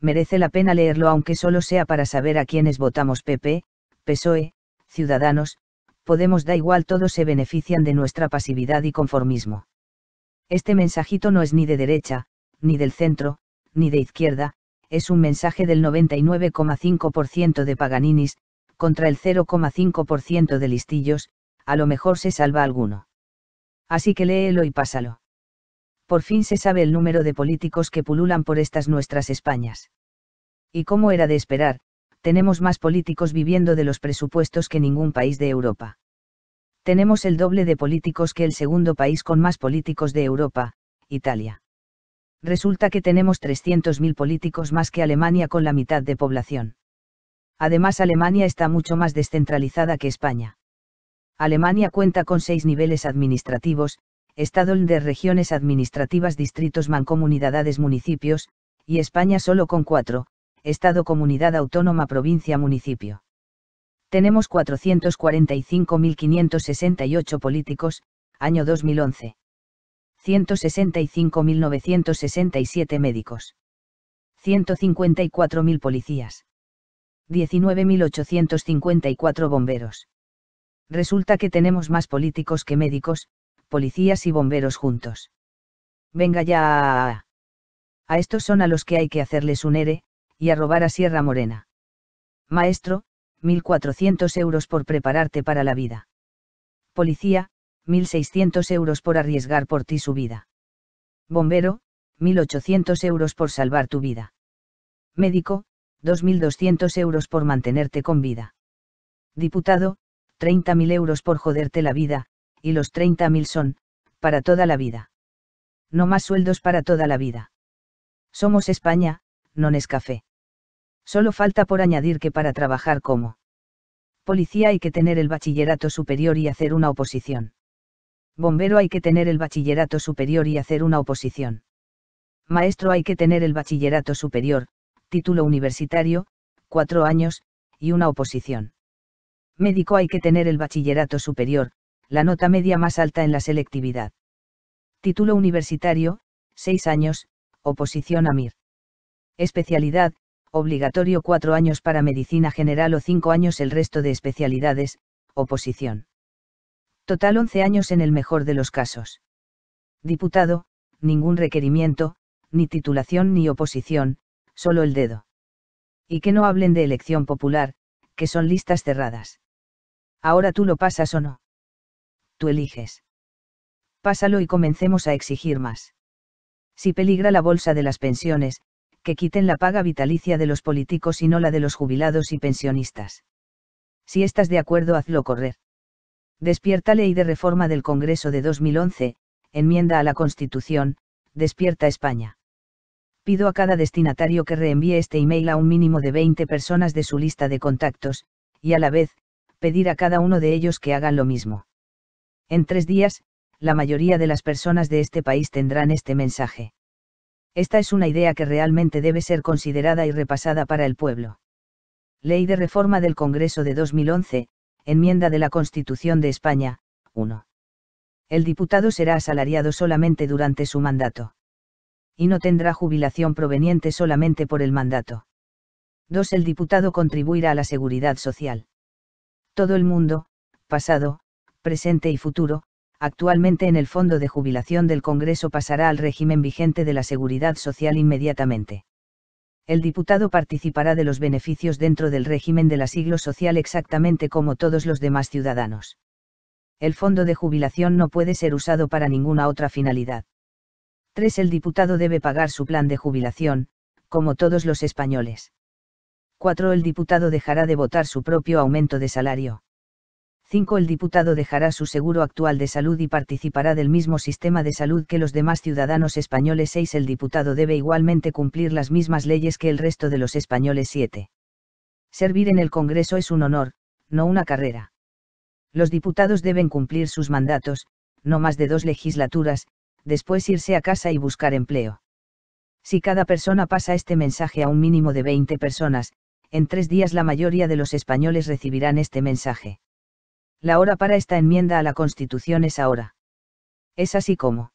merece la pena leerlo aunque solo sea para saber a quiénes votamos PP, PSOE, Ciudadanos, Podemos da igual todos se benefician de nuestra pasividad y conformismo. Este mensajito no es ni de derecha, ni del centro, ni de izquierda, es un mensaje del 99,5% de paganinis, contra el 0,5% de listillos, a lo mejor se salva alguno. Así que léelo y pásalo por fin se sabe el número de políticos que pululan por estas nuestras Españas. Y como era de esperar, tenemos más políticos viviendo de los presupuestos que ningún país de Europa. Tenemos el doble de políticos que el segundo país con más políticos de Europa, Italia. Resulta que tenemos 300.000 políticos más que Alemania con la mitad de población. Además, Alemania está mucho más descentralizada que España. Alemania cuenta con seis niveles administrativos, Estado de regiones administrativas distritos mancomunidades municipios, y España solo con cuatro, Estado comunidad autónoma provincia municipio. Tenemos 445.568 políticos, año 2011. 165.967 médicos. 154.000 policías. 19.854 bomberos. Resulta que tenemos más políticos que médicos, policías y bomberos juntos. Venga ya. A estos son a los que hay que hacerles un ERE, y a robar a Sierra Morena. Maestro, 1.400 euros por prepararte para la vida. Policía, 1.600 euros por arriesgar por ti su vida. Bombero, 1.800 euros por salvar tu vida. Médico, 2.200 euros por mantenerte con vida. Diputado, 30.000 euros por joderte la vida, y los 30.000 son, para toda la vida. No más sueldos para toda la vida. Somos España, no es café. Solo falta por añadir que para trabajar como policía hay que tener el bachillerato superior y hacer una oposición. Bombero hay que tener el bachillerato superior y hacer una oposición. Maestro hay que tener el bachillerato superior, título universitario, cuatro años, y una oposición. Médico hay que tener el bachillerato superior, la nota media más alta en la selectividad. Título universitario, 6 años, oposición a MIR. Especialidad, obligatorio 4 años para medicina general o 5 años el resto de especialidades, oposición. Total 11 años en el mejor de los casos. Diputado, ningún requerimiento, ni titulación ni oposición, solo el dedo. Y que no hablen de elección popular, que son listas cerradas. Ahora tú lo pasas o no eliges. Pásalo y comencemos a exigir más. Si peligra la bolsa de las pensiones, que quiten la paga vitalicia de los políticos y no la de los jubilados y pensionistas. Si estás de acuerdo, hazlo correr. Despierta ley de reforma del Congreso de 2011, enmienda a la Constitución, despierta España. Pido a cada destinatario que reenvíe este email a un mínimo de 20 personas de su lista de contactos, y a la vez, pedir a cada uno de ellos que hagan lo mismo. En tres días, la mayoría de las personas de este país tendrán este mensaje. Esta es una idea que realmente debe ser considerada y repasada para el pueblo. Ley de Reforma del Congreso de 2011, enmienda de la Constitución de España, 1. El diputado será asalariado solamente durante su mandato. Y no tendrá jubilación proveniente solamente por el mandato. 2. El diputado contribuirá a la seguridad social. Todo el mundo, pasado, presente y futuro, actualmente en el Fondo de Jubilación del Congreso pasará al régimen vigente de la Seguridad Social inmediatamente. El diputado participará de los beneficios dentro del régimen de la Siglo social exactamente como todos los demás ciudadanos. El fondo de jubilación no puede ser usado para ninguna otra finalidad. 3. El diputado debe pagar su plan de jubilación, como todos los españoles. 4. El diputado dejará de votar su propio aumento de salario. 5. El diputado dejará su seguro actual de salud y participará del mismo sistema de salud que los demás ciudadanos españoles. 6. El diputado debe igualmente cumplir las mismas leyes que el resto de los españoles. 7. Servir en el Congreso es un honor, no una carrera. Los diputados deben cumplir sus mandatos, no más de dos legislaturas, después irse a casa y buscar empleo. Si cada persona pasa este mensaje a un mínimo de 20 personas, en tres días la mayoría de los españoles recibirán este mensaje. La hora para esta enmienda a la Constitución es ahora. Es así como.